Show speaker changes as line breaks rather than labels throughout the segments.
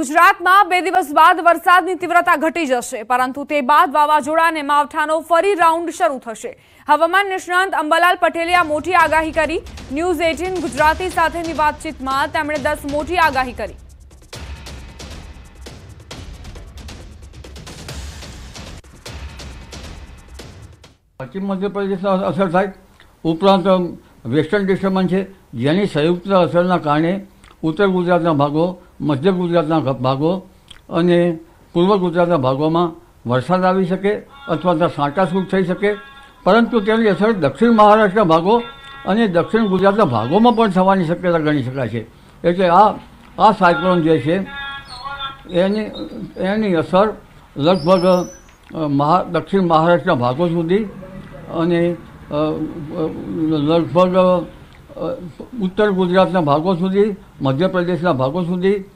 ગુજરાતમાં બે દિવસ બાદ વરસાદની તીવ્રતા ઘટી જશે પરંતુ તે બાદ વાવાઝોડાને માવઠાનો ફરી રાઉન્ડ શરૂ થશે હવામાન નિષ્ણાંત અંબાલાલ પટેલે આ મોટી આગાહી કરી ન્યૂઝ એટીન ગુજરાતી સાથેની વાતચીતમાં તેમણે દસ મોટી આગાહી કરી
પશ્ચિમ મધ્યપ્રદેશના અસર થાય ઉપરાંત વેસ્ટર્ન ડિસ્ટર્બન્સ છે જેની સંયુક્ત અસરના કારણે ઉત્તર ગુજરાતના ભાગો મધ્ય ગુજરાતના ભાગો અને પૂર્વ ગુજરાતના ભાગોમાં વરસાદ આવી શકે અથવા ત્યાં છાંટાછૂટ થઈ શકે પરંતુ તેની અસર દક્ષિણ મહારાષ્ટ્રના ભાગો અને દક્ષિણ ગુજરાતના ભાગોમાં પણ થવાની શક્યતા ગણી શકાય છે એટલે આ આ સાયક્લોન જે છે એની એની અસર લગભગ મહા દક્ષિણ મહારાષ્ટ્રના ભાગો સુધી અને લગભગ ઉત્તર ગુજરાતના ભાગો સુધી મધ્યપ્રદેશના ભાગો સુધી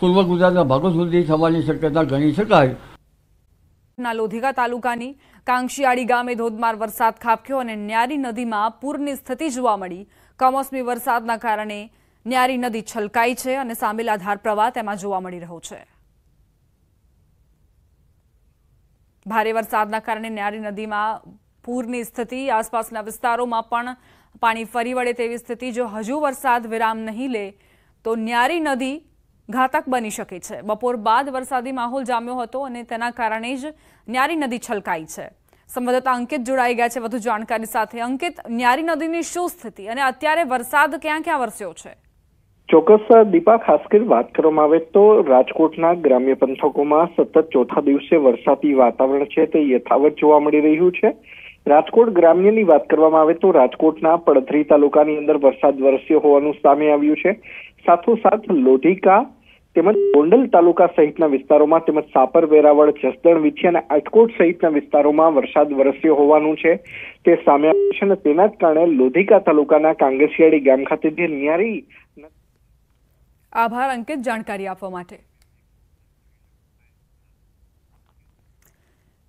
પૂર્વ ગુજરાતના ભાગો સુધી થવાની શક્યતા ગણી શકાય
ના લોધીગા તાલુકાની કાંક્ષિયાળી ગામે ધોધમાર વરસાદ ખાબક્યો અને ન્યારી નદીમાં પૂરની સ્થિતિ જોવા મળી કમોસમી વરસાદના કારણે ન્યારી નદી છલકાઈ છે અને સામેલા ધાર પ્રવાહ તેમાં જોવા મળી રહ્યો છે ભારે વરસાદના કારણે ન્યારી નદીમાં પૂરની સ્થિતિ આસપાસના વિસ્તારોમાં પણ પાણી ફરી વળે તેવી સ્થિતિ જો હજુ વરસાદ વિરામ નહીં લે તો ન્યારી નદી ઘાતક બની શકે છે બપોર બાદ વરસાદી માહોલ જામ્યો હતો અને તેના કારણે જ ન્યારી નદી છલકાઈ છે સંવાદદાતા અંકિત જોડાઈ ગયા છે વધુ જાણકારી સાથે અંકિત ન્યારી નદીની શું સ્થિતિ અને અત્યારે વરસાદ ક્યાં ક્યાં વરસ્યો છે
ચોક્કસ દીપા ખાસ કરી વાત કરવામાં આવે તો રાજકોટના ગ્રામ્ય પંથકોમાં સતત ચોથા દિવસે વરસાદી વાતાવરણ છે તે યથાવત જોવા મળી રહ્યું છે રાજકોટ ગ્રામ્યની વાત કરવામાં આવે તો રાજકોટના પડધરી તાલુકાની અંદર વરસાદ વરસ્યો હોવાનું સામે આવ્યું છે સાથોસાથ લોઢિકા તેમજ ગોંડલ તાલુકા સહિતના વિસ્તારોમાં તેમજ સાપર વેરાવળ જસદણ વિછી અને આટકોટ સહિતના વિસ્તારોમાં વરસાદ વરસ્યો હોવાનું છે તે સામે આવ્યું છે અને તેના જ કારણે લોધિકા તાલુકાના કાંગસિયાળી ગામ ખાતે જે ન્યારી
આભાર અંકિત જાણકારી આપવા માટે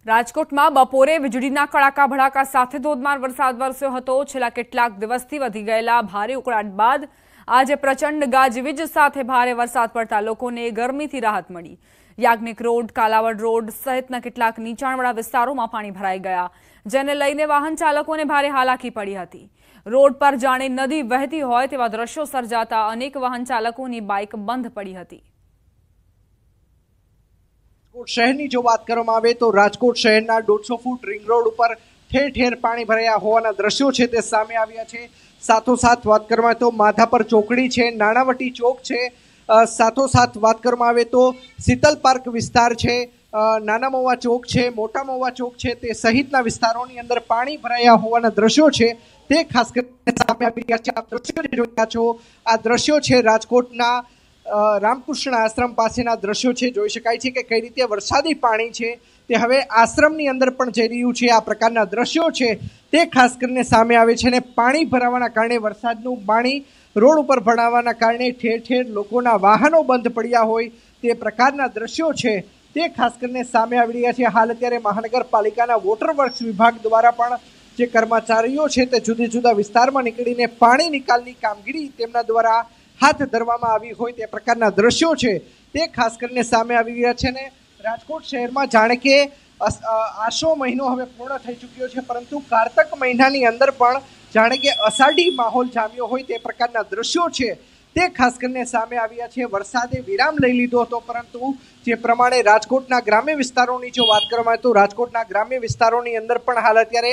રાજકોટમાં બપોરે વીજળીના કડાકા ભડાકા સાથે ધોધમાર વરસાદ વરસ્યો હતો છેલ્લા કેટલાક દિવસથી વધી ગયેલા ભારે ઉકળાટ બાદ આજે પ્રચંડ ગાજવીજ સાથે ભારે વરસાદ પડતા લોકોને ગરમીથી રાહત મળી યાજ્ઞિક રોડ કાલાવડ રોડ સહિતના કેટલાક નીચાણવાળા વિસ્તારોમાં પાણી ભરાઈ ગયા જેને લઈને વાહન ચાલકોને ભારે હાલાકી પડી હતી રોડ પર જાણે નદી વહેતી હોય તેવા દ્રશ્યો સર્જાતા અનેક વાહન ચાલકોની બાઇક બંધ પડી હતી
રાજકોટ શહેરની જો વાત કરવામાં આવે તો રાજકોટ શહેરના દોઢસો ફૂટ રિંગ રોડ ઉપર ઠેર ઠેર પાણી ભરાયા હોવાના દ્રશ્યો છે તે સામે આવ્યા છે સાથોસાથ વાત કરવામાં આવે તો માથા પર ચોકડી છે નાણાવટી ચોક છે સાથોસાથ વાત કરવામાં આવે તો શીતલ પાર્ક વિસ્તાર છે નાના મોવા ચોક છે મોટા મોવા ચોક છે તે સહિતના વિસ્તારોની અંદર પાણી ભરાયા હોવાના દ્રશ્યો છે તે ખાસ કરીને સામે આવી રહ્યા છે આ દ્રશ્યો જોઈ રહ્યા છો આ દ્રશ્યો છે રાજકોટના રામકૃષ્ણ આશ્રમ પાસેના દ્રશ્યો છે જોઈ શકાય છે કે કઈ રીતે વરસાદી પાણી છે તે હવે આશ્રમની અંદર પણ જઈ રહ્યું છે આ પ્રકારના દ્રશ્યો છે તે ખાસ કરીને સામે આવે છે અને પાણી ભરાવાના કારણે વરસાદનું પાણી રોડ ઉપર ભણાવવાના કારણે ઠેર ઠેર લોકોના વાહનો બંધ પડ્યા હોય તે પ્રકારના દ્રશ્યો છે તે ખાસ કરીને સામે આવી રહ્યા છે હાલ અત્યારે મહાનગરપાલિકાના વોટર વર્ક્સ વિભાગ દ્વારા પણ જે કર્મચારીઓ છે તે જુદા જુદા વિસ્તારમાં નીકળીને પાણી નિકાલની કામગીરી તેમના દ્વારા હાથ ધરવામાં આવી હોય તે પ્રકારના દ્રશ્યો છે તે ખાસ કરીને સામે આવી રહ્યા છે ને રાજકોટ શહેરમાં જાણે કે આશો મહિનો હવે પૂર્ણ થઈ ચૂક્યો છે પરંતુ કાર્તક મહિનાની અંદર પણ જાણે કે અષાઢી માહોલ જામ્યો હોય તે પ્રકારના દ્રશ્યો છે તે ખાસ કરીને સામે આવ્યા છે વરસાદે વિરામ લઈ લીધો હતો પરંતુ જે પ્રમાણે રાજકોટના ગ્રામ્ય વિસ્તારોની જો વાત કરવામાં આવે તો રાજકોટના ગ્રામ્ય વિસ્તારોની અંદર પણ હાલ અત્યારે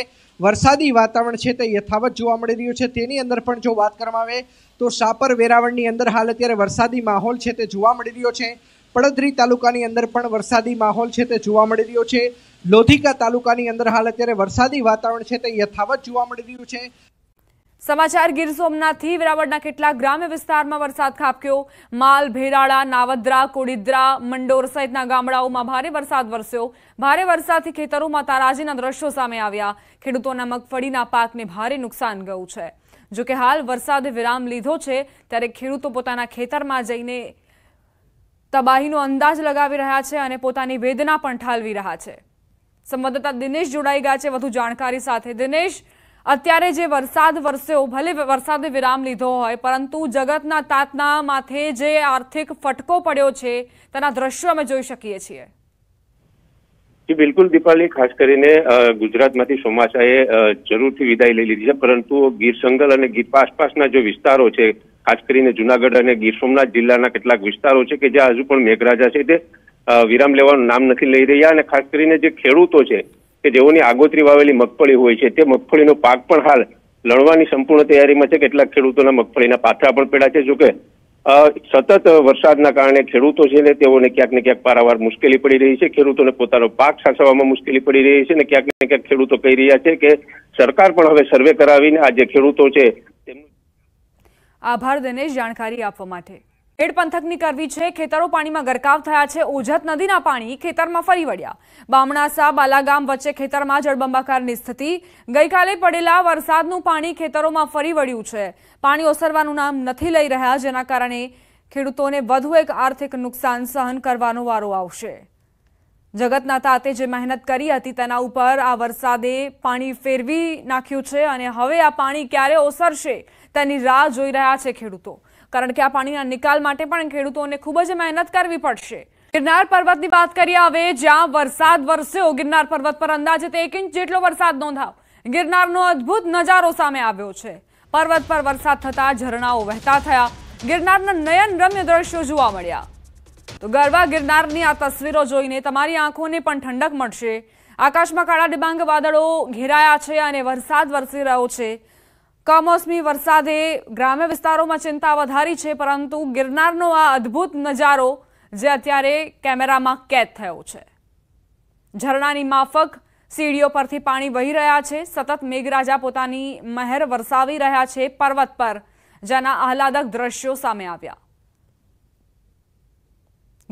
વરસાદી વાતાવરણ છે તે યથાવત જોવા મળી રહ્યું છે તેની અંદર પણ જો વાત કરવામાં આવે તો સાપર વેરાવળની અંદર હાલ અત્યારે વરસાદી માહોલ છે તે જોવા મળી રહ્યો છે પડદરી તાલુકાની અંદર પણ વરસાદી માહોલ છે તે જોવા મળી રહ્યો છે લોધિકા તાલુકાની અંદર હાલ અત્યારે વરસાદી વાતાવરણ છે તે યથાવત જોવા મળી રહ્યું છે
સમાચાર ગીર સોમનાથથી વેરાવળના કેટલાક ગ્રામ્ય વિસ્તારમાં વરસાદ ખાબક્યો માલ ભેરાળા નાવદ્રા કોડિદ્રા મંડોર સહિતના ગામડાઓમાં ભારે વરસાદ વરસ્યો ભારે વરસાદથી ખેતરોમાં તારાજીના દ્રશ્યો સામે આવ્યા ખેડૂતોના મગફળીના પાકને ભારે નુકસાન ગયું છે જોકે હાલ વરસાદે વિરામ લીધો છે ત્યારે ખેડૂતો પોતાના ખેતરમાં જઈને તબાહીનો અંદાજ લગાવી રહ્યા છે અને પોતાની વેદના પણ ઠાલવી રહ્યા છે સંવાદદાતા દિનેશ જોડાઈ ગયા છે વધુ જાણકારી સાથે દિનેશ અત્યારે જે વરસાદ વરસ્યો ભલે વરસાદે વિરામ લીધો હોય પરંતુ જગતના તાતના માથે જે આર્થિક ફટકો પડ્યો છે તેના દ્રશ્યો અમે જોઈ શકીએ છીએ
બિલકુલ દીપાલી ખાસ કરીને ગુજરાતમાંથી ચોમાસાએ જરૂરથી વિદાય લઈ લીધી છે પરંતુ ગીર સંગલ અને ગીર આસપાસના જે વિસ્તારો છે ખાસ કરીને જુનાગઢ અને ગીર સોમનાથ જિલ્લાના કેટલાક વિસ્તારો છે કે જ્યાં હજુ પણ મેઘરાજા છે તે વિરામ લેવાનું નામ નથી લઈ રહ્યા અને ખાસ કરીને જે ખેડૂતો છે કે જેઓની આગોતરી વાવેલી મગફળી હોય છે તે મગફળીનો પાક પણ હાલ લણવાની સંપૂર્ણ તૈયારીમાં છે કેટલાક ખેડૂતોના મગફળીના પાથરા પણ પડ્યા છે જોકે સતત વરસાદના કારણે ખેડૂતો છે ને તેઓને ક્યાંક ને ક્યાંક પારાવાર મુશ્કેલી પડી રહી છે ખેડૂતોને પોતાનો પાક સાચવવામાં મુશ્કેલી પડી રહી છે ને ક્યાંક ને ક્યાંક ખેડૂતો કહી રહ્યા છે કે સરકાર પણ હવે સર્વે કરાવીને આ જે ખેડૂતો છે તેમનું
આભાર દિનેશ જાણકારી આપવા માટે ખેડ પંથકની કરવી છે ખેતરો પાણીમાં ગરકાવ થયા છે ઓજત નદીના પાણી ખેતરમાં ફરી વળ્યા બામણાસા બાલાગામ વચ્ચે ખેતરમાં જળબંબાકારની સ્થિતિ ગઈકાલે પડેલા વરસાદનું પાણી ખેતરોમાં ફરી વળ્યું છે પાણી ઓસરવાનું નામ નથી લઈ રહ્યા જેના કારણે ખેડૂતોને વધુ એક આર્થિક નુકસાન સહન કરવાનો વારો આવશે જગતના તાતે જે મહેનત કરી હતી તેના ઉપર આ વરસાદે પાણી ફેરવી નાખ્યું છે અને હવે આ પાણી ક્યારે ઓસરશે તેની રાહ જોઈ રહ્યા છે ખેડૂતો કારણ કે આ પાણીના નિકાલ માટે પણ ખેડૂતોને ખૂબ જ મહેનત કરવી પડશે ગિરનાર પર્વતની વાત કરીએ હવે જ્યાં વરસાદ વરસ્યો ગિરનાર પર્વત પર અંદાજે એક ઇંચ જેટલો વરસાદ નોંધાવ ગિરનારનો અદ્ભુત નજારો સામે આવ્યો છે પર્વત પર વરસાદ થતા ઝરણાઓ વહેતા થયા ગિરનારના નયન રમ્ય દ્રશ્યો જોવા મળ્યા તો ગરવા ગિરનારની આ તસવીરો જોઈને તમારી આંખોને પણ ઠંડક મળશે આકાશમાં કાળા ડિબાંગ વાદળો ઘેરાયા છે અને વરસાદ વરસી રહ્યો છે કમોસમી વરસાદે ગ્રામ્ય વિસ્તારોમાં ચિંતા વધારી છે પરંતુ ગિરનારનો આ અદ્ભુત નજારો જે અત્યારે કેમેરામાં કેદ થયો છે ઝરણાની માફક સીડીઓ પરથી પાણી વહી રહ્યા છે સતત મેઘરાજા પોતાની મહેર વરસાવી રહ્યા છે પર્વત પર જેના આહલાદક દ્રશ્યો સામે આવ્યા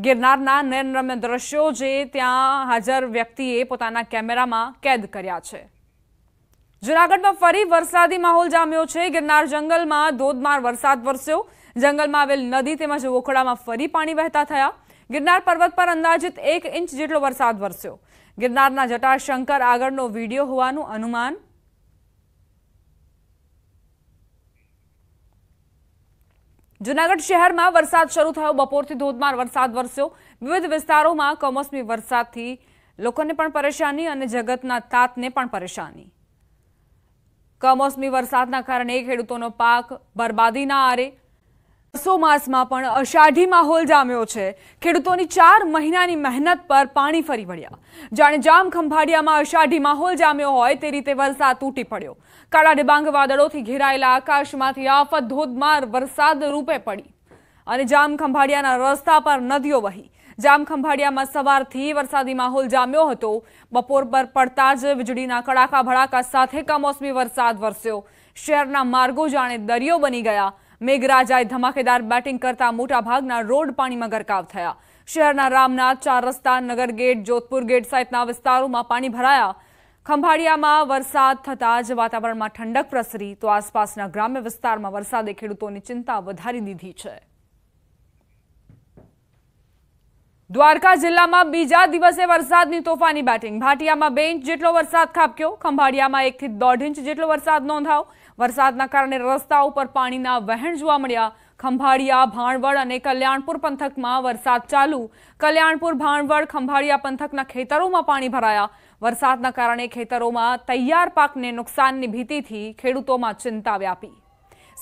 ગિરનારના નયનરમ્ય દ્રશ્યો જે ત્યાં હાજર વ્યક્તિએ પોતાના કેમેરામાં કેદ કર્યા છે જૂનાગઢમાં ફરી વરસાદી માહોલ જામ્યો છે ગિરનાર જંગલમાં ધોધમાર વરસાદ વરસ્યો જંગલમાં આવેલ નદી તેમજ વોખડામાં ફરી પાણી વહેતા થયા ગિરનાર પર્વત પર અંદાજિત એક ઇંચ જેટલો વરસાદ વરસ્યો ગિરનારના જટાશંકર આગળનો વિડીયો હોવાનું અનુમાન જૂનાગઢ શહેરમાં વરસાદ શરૂ થયો બપોરથી ધોધમાર વરસાદ વરસ્યો વિવિધ વિસ્તારોમાં કમોસમી વરસાદથી લોકોને પણ પરેશાની અને જગતના તાતને પણ પરેશાની કમોસમી વરસાદના કારણે ખેડૂતોનો પાક બરબાદીના આરે માસમાં પણ અષાઢી માહોલ જામ્યો છે ખેડૂતોની ચાર મહિનાની મહેનત પર પાણી ફરી વળ્યા જાણે જામ ખંભાળિયામાં અષાઢી માહોલ જામ્યો હોય તે રીતે વરસાદ તૂટી પડ્યો કાળા ડિબાંગ વાદળોથી ઘેરાયેલા આકાશમાંથી આફત ધોધમાર વરસાદ રૂપે પડી અને જામ ખંભાળિયાના રસ્તા પર નદીઓ વહી જામ ખંભાળિયામાં સવારથી વરસાદી માહોલ જામ્યો હતો બપોર પર પડતા જ વીજળીના કડાકા ભડાકા સાથે કમોસમી વરસાદ વરસ્યો શહેરના માર્ગો જાણે દરિયો બની ગયા મેઘરાજાએ ધમાકેદાર બેટિંગ કરતા મોટાભાગના રોડ પાણીમાં ગરકાવ થયા શહેરના રામનાથ ચાર રસ્તા નગર ગેટ જોધપુર ગેટ સહિતના વિસ્તારોમાં પાણી ભરાયા ખંભાળિયામાં વરસાદ થતાં જ વાતાવરણમાં ઠંડક પ્રસરી તો આસપાસના ગ્રામ્ય વિસ્તારમાં વરસાદે ખેડૂતોની ચિંતા વધારી દીધી છે દ્વારકા જિલ્લામાં બીજા દિવસે વરસાદની તોફાની બેટિંગ ભાટિયામાં બે ઇંચ જેટલો વરસાદ ખાબક્યો ખંભાળિયામાં એકથી દોઢ ઇંચ જેટલો વરસાદ નોંધાયો વરસાદના કારણે રસ્તા ઉપર પાણીના વહેણ જોવા મળ્યા ખંભાળિયા ભાણવડ અને કલ્યાણપુર પંથકમાં વરસાદ ચાલુ કલ્યાણપુર ભાણવડ ખંભાળિયા પંથકના ખેતરોમાં પાણી ભરાયા વરસાદના કારણે ખેતરોમાં તૈયાર પાકને નુકસાનની ભીતિથી ખેડૂતોમાં ચિંતા વ્યાપી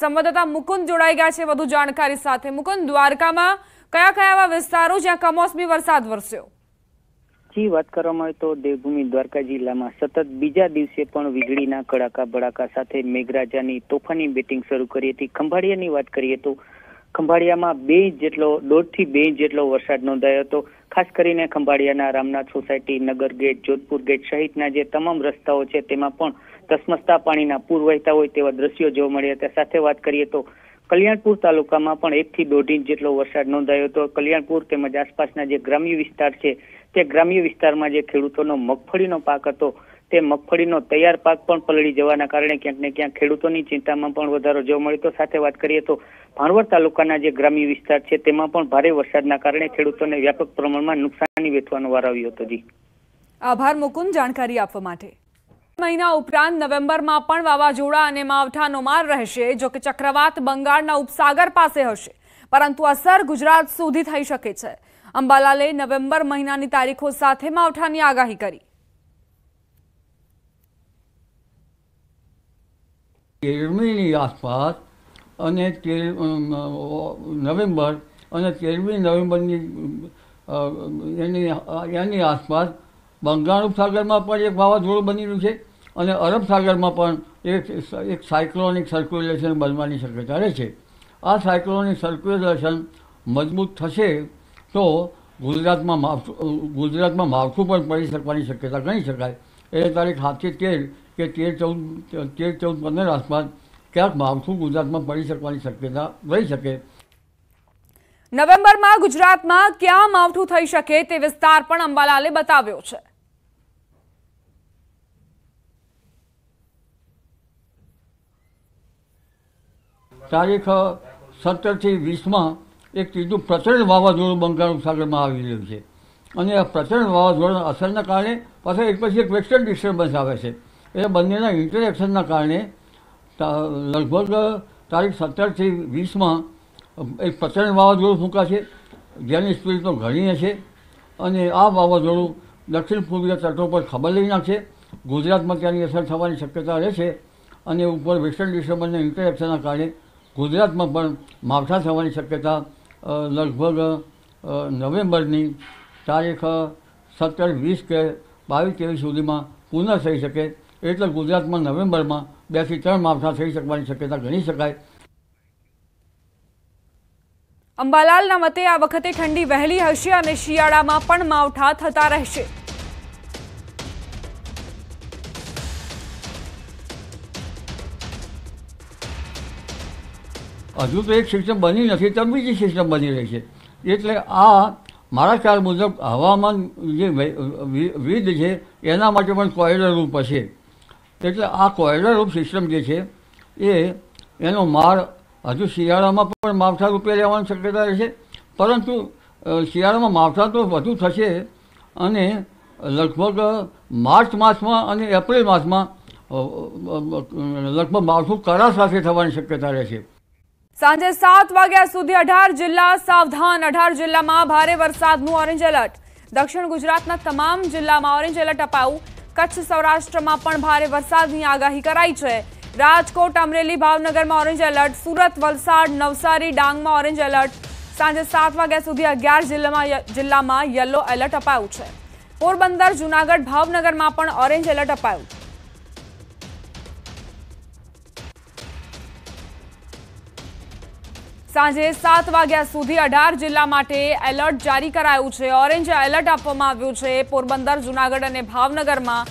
સંવાદદાતા મુકુંદ જોડાઈ ગયા છે વધુ જાણકારી સાથે મુકુંદ દ્વારકામાં કયા કયા એવા વિસ્તારો જ્યાં કમોસમી વરસાદ વરસ્યો
જી વાત કરવામાં આવે તો દેવભૂમિ દ્વારકા જિલ્લામાં સતત બીજા દિવસે પણ વીજળીના કડાકા ભડાકા સાથે મેઘરાજાની તોફાની બેટિંગ શરૂ કરી હતી ખંભાળિયાની વાત કરીએ તો ખંભાળિયામાં બે જેટલો દોઢ થી બે જેટલો વરસાદ નોંધાયો હતો ખાસ કરીને ખંભાળિયાના રામનાથ સોસાયટી નગર ગેટ જોધપુર ગેટ સહિતના જે તમામ રસ્તાઓ છે તેમાં પણ ધસમસતા પાણીના પૂર વહેતા હોય તેવા દ્રશ્યો જોવા મળ્યા હતા સાથે વાત કરીએ તો કલ્યાણપુર તાલુકામાં પણ એકથી દોઢ ઇંચ જેટલો વરસાદ નોંધાયો હતો કલ્યાણપુર તેમજ આસપાસના જે ગ્રામ્ય વિસ્તાર છે તે ગ્રામ્ય વિસ્તારમાં જે ખેડૂતોનો મગફળીનો પાક હતો તે મગફળીનો તૈયાર પાક પણ પલળી જવાના કારણે ક્યાંક ને ક્યાંક ખેડૂતોની ચિંતામાં પણ વધારો જોવા મળ્યો સાથે વાત કરીએ તો ભાણવડ તાલુકાના જે ગ્રામ્ય વિસ્તાર છે તેમાં પણ ભારે વરસાદના કારણે ખેડૂતોને વ્યાપક પ્રમાણમાં નુકસાની વેઠવાનો વાર આવ્યો હતો જી
આભાર મુકુંદ જાણકારી આપવા માટે મહિના ઉપરાંત નવેમ્બરમાં પણ વાવાઝોડા અને માવઠાનો માર રહેશે જોકે ચક્રવાત બંગાળના ઉપસાગર પાસે હશે પરંતુ અસર ગુજરાત સુધી થઈ શકે છે અંબાલાલે નવેમ્બર મહિનાની તારીખો સાથે માવઠાની આગાહી કરી
તેરમીની આસપાસ અને નવેમ્બર અને તેરમી નવેમ્બરની એની આસપાસ બંગાળ ઉપસાગરમાં પણ એક વાવાઝોડું બની રહ્યું છે અને અરબ સાગરમાં પણ એક એક સાયક્લોનિક સર્ક્યુલેશન બનવાની શક્યતા રહે છે આ સાયક્લોનિક સર્ક્યુલેશન મજબૂત થશે તો ગુજરાતમાં ગુજરાતમાં માવઠું પણ પડી શકવાની શક્યતા ગણી શકાય એટલે તારીખ સાતથી તેર કે તેર ચૌદ તેર ચૌદ પંદર આસપાસ ક્યાંક માવઠું ગુજરાતમાં પડી શકવાની શક્યતા રહી શકે
નવેમ્બરમાં ગુજરાતમાં ક્યાં માવઠું થઈ શકે તે વિસ્તાર પણ અંબાલાલે બતાવ્યો છે
તારીખ સત્તરથી વીસમાં એક ત્રીજું પ્રચંડ વાવાઝોડું બંગાળ ઉપસાગરમાં આવી રહ્યું છે અને આ પ્રચંડ વાવાઝોડાના અસરના કારણે પાછા એક પછી એક વેસ્ટર્ન ડિસ્ટર્બન્સ આવે છે એટલે બંનેના ઇન્ટરેક્શનના કારણે લગભગ તારીખ સત્તરથી વીસમાં એક પ્રચંડ વાવાઝોડું ફૂંકાશે જેની સ્પીડ તો ઘણી હશે અને આ વાવાઝોડું દક્ષિણ પૂર્વીય તટો પર ખબર લઈ નાખશે ગુજરાતમાં ત્યાંની અસર થવાની શક્યતા રહેશે અને ઉપર વેસ્ટર્ન ડિસ્ટર્બન્સના ઇન્ટરેક્શનના કારણે ગુજરાતમાં પણ માવઠા થવાની શક્યતા લગભગ નવેમ્બરની તારીખ સત્તર વીસ કે બાવીસ તેવીસ સુધીમાં પૂર્ણ થઈ શકે એટલે ગુજરાતમાં નવેમ્બરમાં બેથી ત્રણ માવઠા થઈ શકવાની શક્યતા ગણી શકાય
અંબાલાલના મતે આ વખતે ઠંડી વહેલી હશે અને શિયાળામાં પણ માવઠા થતા રહેશે
હજુ તો એક સિસ્ટમ બની નથી તો બીજી સિસ્ટમ બની રહી છે એટલે આ મારા ખ્યાલ મુજબ હવામાન જે વિધ છે એના માટે પણ રૂપ હશે એટલે આ રૂપ સિસ્ટમ જે છે એ એનો માર હજુ શિયાળામાં પણ માવઠા રૂપે રહેવાની શક્યતા રહેશે પરંતુ શિયાળામાં માવઠા તો વધુ થશે અને લગભગ માર્ચ માસમાં અને એપ્રિલ માસમાં લગભગ માવઠું કરા સાથે થવાની શક્યતા રહેશે
સાંજે સાત વાગ્યા સુધી અઢાર જિલ્લા સાવધાન અઢાર જિલ્લામાં ભારે વરસાદનું ઓરેન્જ એલર્ટ દક્ષિણ ગુજરાતના તમામ જિલ્લામાં ઓરેન્જ એલર્ટ અપાયું કચ્છ સૌરાષ્ટ્રમાં પણ ભારે વરસાદની આગાહી કરાઈ છે રાજકોટ અમરેલી ભાવનગરમાં ઓરેન્જ એલર્ટ સુરત વલસાડ નવસારી ડાંગમાં ઓરેન્જ એલર્ટ સાંજે સાત વાગ્યા સુધી અગિયાર જિલ્લામાં જિલ્લામાં યલો એલર્ટ અપાયું છે પોરબંદર જૂનાગઢ ભાવનગરમાં પણ ઓરેન્જ એલર્ટ અપાયું સાંજે સાત વાગ્યા સુધી અઢાર જિલ્લા માટે એલર્ટ જારી કરાયું છે ઓરેન્જ એલર્ટ આપવામાં આવ્યું છે પોરબંદર જૂનાગઢ અને ભાવનગરમાં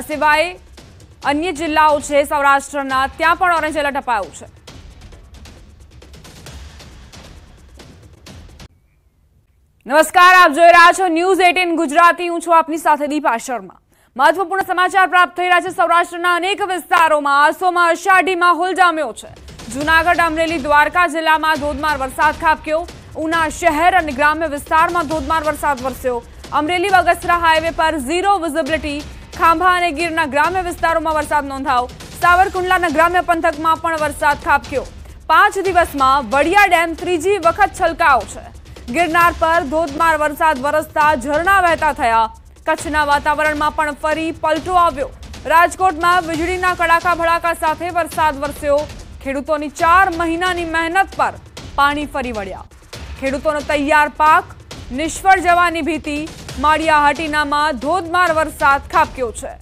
આ સિવાય અન્ય જિલ્લાઓ છે સૌરાષ્ટ્રના ત્યાં પણ ઓરેન્જ એલર્ટ અપાયું છે નમસ્કાર આપ જોઈ રહ્યા છો ન્યૂઝ એટીન ગુજરાતી હું છું આપની સાથે દીપા શર્મા મહત્વપૂર્ણ સમાચાર પ્રાપ્ત થઈ રહ્યા છે સૌરાષ્ટ્રના અનેક વિસ્તારોમાં આસોમાં અષાઢી માહોલ જામ્યો છે જૂનાગઢ અમરેલી દ્વારકા જિલ્લામાં ધોધમાર વરસાદ ખાબક્યો ઉના શહેર અને ગ્રામ્ય વિસ્તારમાં ધોધમાર વરસાદ વરસ્યો અમરેલી બગસરા હાઈવે પર ઝીરો વિઝિબિલિટી ખાંભા અને ગીરના ગ્રામ્ય વિસ્તારોમાં વરસાદ નોંધાયો સાવરકુંડલાના ગ્રામ્ય પંથકમાં પણ વરસાદ ખાબક્યો પાંચ દિવસમાં વડિયા ડેમ ત્રીજી વખત છલકાયો છે ગિરનાર પર ધોધમાર વરસાદ વરસતા ઝરણા વહેતા થયા કચ્છના વાતાવરણમાં પણ ફરી પલટો આવ્યો રાજકોટમાં વીજળીના કડાકા ભડાકા સાથે વરસાદ વરસ્યો ખેડૂતોની ચાર મહિનાની મહેનત પર પાણી ફરી વળ્યા ખેડૂતોનો તૈયાર પાક નિષ્ફળ જવાની ભીતિ હટીનામાં ધોધમાર વરસાદ ખાબક્યો છે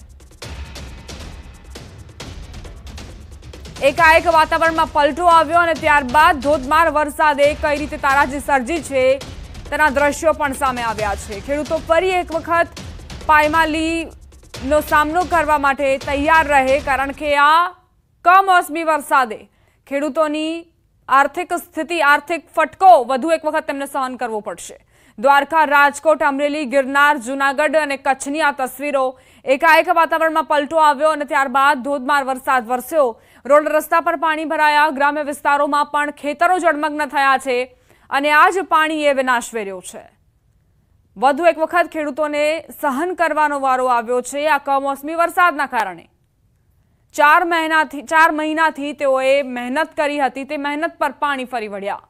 એકાએક વાતાવરણમાં પલટો આવ્યો અને ત્યારબાદ ધોધમાર વરસાદે કઈ રીતે તારાજી સર્જી છે તેના દ્રશ્યો પણ સામે આવ્યા છે ખેડૂતો ફરી એક વખત પાયમાલીનો સામનો કરવા માટે તૈયાર રહે કારણ કે આ કમોસમી વરસાદે ખેડૂતોની આર્થિક સ્થિતિ આર્થિક ફટકો વધુ એક વખત તેમને સહન કરવો પડશે દ્વારકા રાજકોટ અમરેલી ગિરનાર જૂનાગઢ અને કચ્છની આ તસવીરો એકાએક વાતાવરણમાં પલટો આવ્યો અને ત્યારબાદ ધોધમાર વરસાદ વરસ્યો રોડ રસ્તા પર પાણી ભરાયા ગ્રામ્ય વિસ્તારોમાં પણ ખેતરો જળમગ્ન થયા છે અને આ જ પાણીએ વિનાશ વેર્યો છે વધુ એક વખત ખેડૂતોને સહન કરવાનો વારો આવ્યો છે આ કમોસમી વરસાદના કારણે ચાર મહિનાથી ચાર મહિનાથી તેઓએ મહેનત કરી હતી તે મહેનત પર પાણી ફરી વળ્યા